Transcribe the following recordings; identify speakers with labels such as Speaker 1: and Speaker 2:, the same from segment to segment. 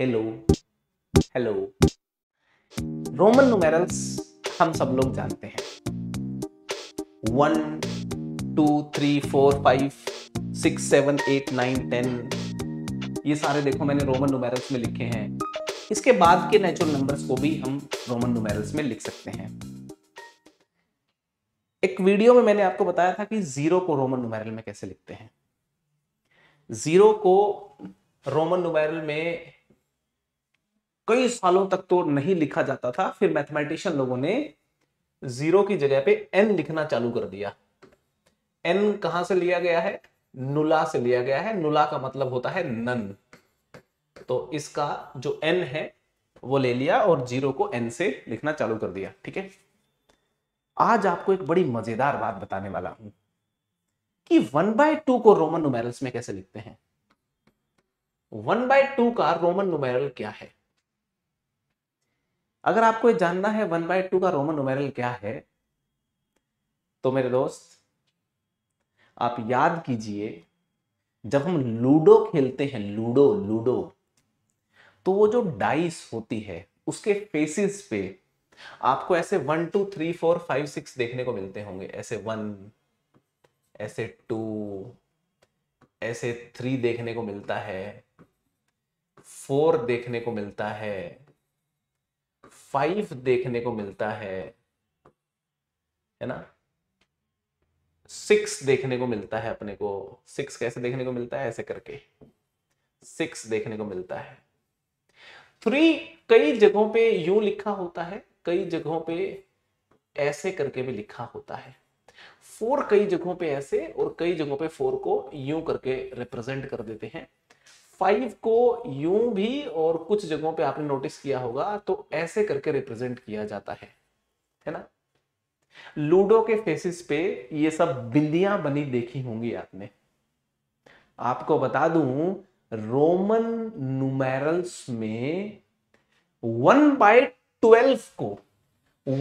Speaker 1: hello hello Roman नुमेरल्स हम सब लोग जानते हैं one two three four five six seven eight nine ten ये सारे देखो मैंने रोमन नुमेरल्स में लिखे हैं इसके बाद के नेचुरल नंबर्स को भी हम रोमन नुमेरल्स में लिख सकते हैं एक वीडियो में मैंने आपको बताया था कि जीरो को रोमन नुमेरल में कैसे लिखते हैं जीरो को रोमन नुमेरल में कई सालों तक तो नहीं लिखा जाता था फिर मैथमेटिशियन लोगों ने जीरो की जगह पे एन लिखना चालू कर दिया एन कहां से लिया गया है नुला से लिया गया है नुला का मतलब होता है नन तो इसका जो एन है वो ले लिया और जीरो को एन से लिखना चालू कर दिया ठीक है आज आपको एक बड़ी मजेदार बात बताने वाला हूं कि वन बाय टू को रोमन नुमेरल्स में कैसे लिखते हैं वन बाय टू का रोमन नुमेरल क्या है अगर आपको ये जानना है वन बाय टू का रोमन नुमेरल क्या है तो मेरे दोस्त आप याद कीजिए जब हम लूडो खेलते हैं लूडो लूडो तो वो जो डाइस होती है उसके फेसिस पे आपको ऐसे one two three four five six देखने को मिलते होंगे ऐसे वन ऐसे टू ऐसे थ्री देखने को मिलता है फोर देखने को मिलता है फाइव देखने को मिलता है है ना सिक्स देखने को मिलता है अपने को सिक्स कैसे देखने को मिलता है ऐसे करके सिक्स देखने को मिलता है थ्री कई जगहों पे यू लिखा होता है कई जगहों पे ऐसे करके भी लिखा होता है फोर कई जगहों पे ऐसे और कई जगहों पे फोर को यू करके रिप्रेजेंट कर देते हैं फाइव को यूं भी और कुछ जगहों पे आपने नोटिस किया होगा तो ऐसे करके रिप्रेजेंट किया जाता है है ना लूडो के फेसिस पे ये सब बिंदियां बनी देखी होंगी आपने आपको बता दूं रोमन नुमेरल्स में वन बाय ट्वेल्व को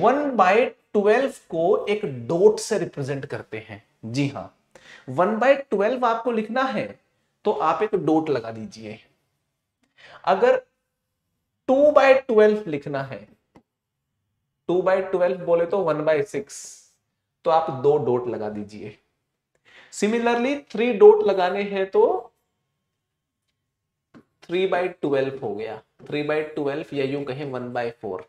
Speaker 1: वन बाय ट्वेल्व को एक डोट से रिप्रेजेंट करते हैं जी हाँ वन बाय ट्वेल्व आपको लिखना है तो आप एक डोट लगा दीजिए अगर टू बाय ट्वेल्व लिखना है टू बाय ट्वेल्व बोले तो वन बाय सिक्स तो आप दो डोट लगा दीजिए सिमिलरली थ्री डोट लगाने हैं तो थ्री बाय ट्वेल्व हो गया थ्री बाय ट्वेल्व या यूं कहें वन बाय फोर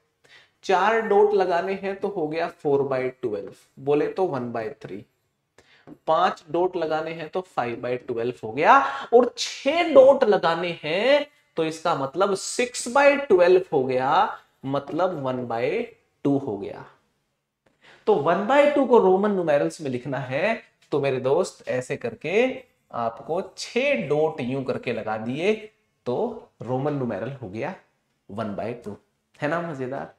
Speaker 1: चार डोट लगाने हैं तो हो गया फोर बाय ट्वेल्व बोले तो वन बाय थ्री पांच डोट लगाने हैं तो फाइव बाई ट्वेल्व हो गया और छह डोट लगाने हैं तो इसका मतलब सिक्स बाय ट्वेल्व हो गया मतलब वन बाय टू हो गया तो वन बाय टू को रोमन न्यूमेरल्स में लिखना है तो मेरे दोस्त ऐसे करके आपको छह डोट यूं करके लगा दिए तो रोमन न्यूमेरल हो गया वन बाय टू है ना मजेदार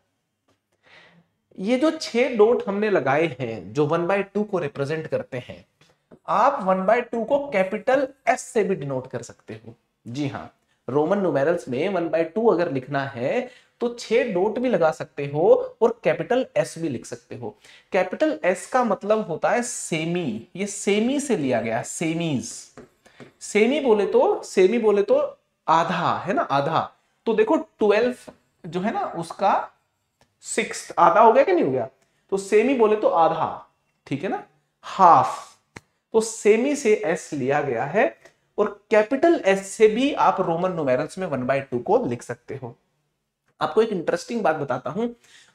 Speaker 1: ये जो छह डॉट हमने लगाए हैं जो वन बाय टू को रिप्रेजेंट करते हैं आप वन बाय टू को कैपिटल एस से भी डिनोट कर सकते हो जी हाँ रोमन नुमेरल्स में वन बाय टू अगर लिखना है तो छह डॉट भी लगा सकते हो और कैपिटल एस भी लिख सकते हो कैपिटल एस का मतलब होता है सेमी ये सेमी से लिया गया सेमीज सेमी बोले तो सेमी बोले तो आधा है ना आधा तो देखो ट्वेल्व जो है ना उसका सिक्स आधा हो गया कि नहीं हो गया तो सेमी बोले तो आधा ठीक है ना हाफ तो सेमी से एस लिया गया है और कैपिटल एस से भी आप रोमन नोमेरल्स में वन बाय टू को लिख सकते हो आपको एक इंटरेस्टिंग बात बताता हूं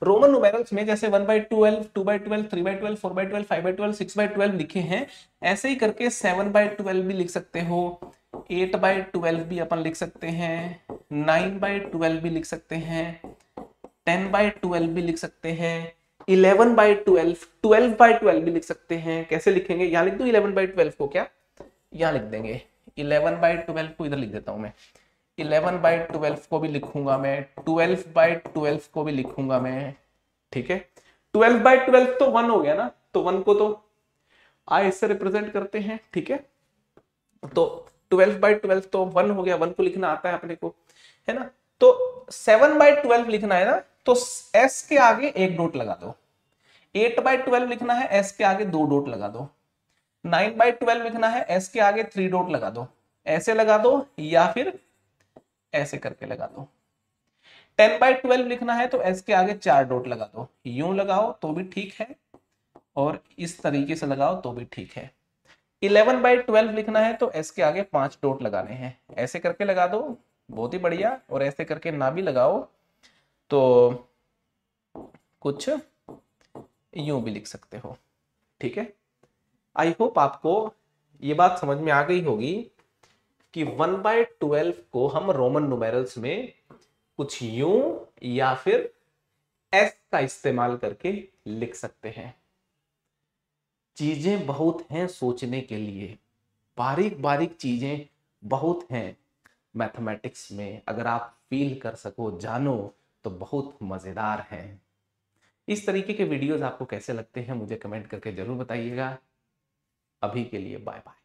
Speaker 1: रोमन नोमेरल्स में जैसे one by twelve two by twelve three by twelve four by twelve five by twelve six by twelve लिखे हैं ऐसे ही करके सेवन बाई ट्वेल्व भी लिख सकते हो एट बाई ट्वेल्व भी अपन लिख सकते हैं नाइन बाई ट्वेल्व भी लिख सकते हैं टेन बाई ट्वेल्व भी लिख सकते हैं eleven by twelve twelve by twelve भी लिख सकते हैं कैसे लिखेंगे यहां लिख दो इलेवन बाई ट्वेल्व को क्या यहां लिख देंगे इलेवन बाई ट्वेल्व को इधर लिख देता हूं मैं इलेवन बाई ट्वेल्व को भी लिखूंगा मैं ट्वेल्व बाई ट्वेल्व को भी लिखूंगा मैं ठीक है ट्वेल्व बाई ट्वेल्व तो वन हो गया ना तो वन को तो आई इससे रिप्रेजेंट करते हैं ठीक है तो ट्वेल्व बाई ट्वेल्व तो वन हो गया वन को लिखना आता है अपने को है ना तो सेवन बाई ट्वेल्व लिखना है ना तो एस के आगे एक डोट लगा दो एट बाय ट्वेल्व लिखना है एस के आगे दो डोट लगा दो नाइन बाय ट्वेल्व लिखना है एस के आगे थ्री डोट लगा दो ऐसे लगा दो या फिर ऐसे करके लगा दो टेन बाय ट्वेल्व लिखना है तो एस के आगे चार डोट लगा दो यू लगाओ तो भी ठीक है और इस तरीके से लगाओ तो भी ठीक है इलेवन बाई ट्वेल्व लिखना है तो एस के आगे पांच डोट लगाने हैं ऐसे करके लगा दो बहुत ही बढ़िया और ऐसे करके ना भी लगाओ तो कुछ यूं भी लिख सकते हो ठीक है आई होप आपको ये बात समझ में आ गई होगी कि वन बाय ट्वेल्व को हम रोमन नुमेरल्स में कुछ यूं या फिर एस का इस्तेमाल करके लिख सकते हैं चीजें बहुत हैं सोचने के लिए बारीक बारीक चीजें बहुत हैं मैथमेटिक्स में अगर आप फील कर सको जानो तो बहुत मज़ेदार हैं इस तरीके के वीडियोस आपको कैसे लगते हैं मुझे कमेंट करके ज़रूर बताइएगा अभी के लिए बाय बाय